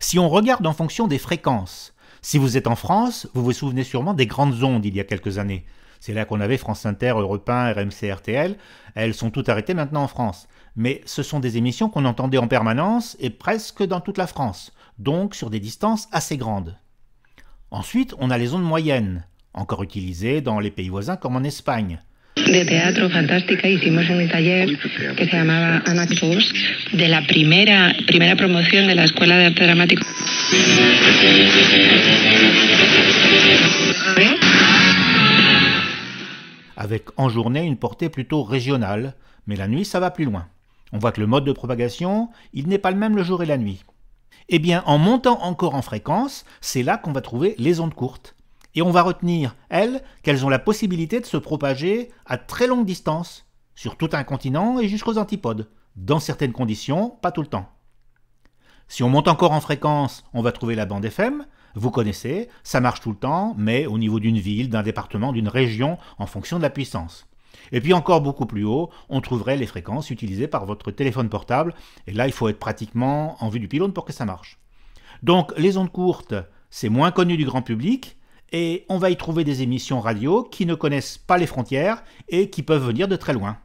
si on regarde en fonction des fréquences. Si vous êtes en France, vous vous souvenez sûrement des grandes ondes il y a quelques années. C'est là qu'on avait France Inter, Europe 1, RMC, RTL. Elles sont toutes arrêtées maintenant en France. Mais ce sont des émissions qu'on entendait en permanence et presque dans toute la France, donc sur des distances assez grandes. Ensuite, on a les ondes moyennes, encore utilisées dans les pays voisins comme en Espagne de teatro fantástica. Hicimos un taller que se llamaba de la primera, primera de la Escuela de Avec en journée une portée plutôt régionale, mais la nuit ça va plus loin. On voit que le mode de propagation, il n'est pas le même le jour et la nuit. Eh bien, en montant encore en fréquence, c'est là qu'on va trouver les ondes courtes, et on va retenir, elles, qu'elles ont la possibilité de se propager à très longue distance, sur tout un continent et jusqu'aux antipodes, dans certaines conditions, pas tout le temps. Si on monte encore en fréquence, on va trouver la bande FM, vous connaissez, ça marche tout le temps, mais au niveau d'une ville, d'un département, d'une région, en fonction de la puissance. Et puis encore beaucoup plus haut, on trouverait les fréquences utilisées par votre téléphone portable, et là il faut être pratiquement en vue du pylône pour que ça marche. Donc les ondes courtes, c'est moins connu du grand public, et on va y trouver des émissions radio qui ne connaissent pas les frontières et qui peuvent venir de très loin.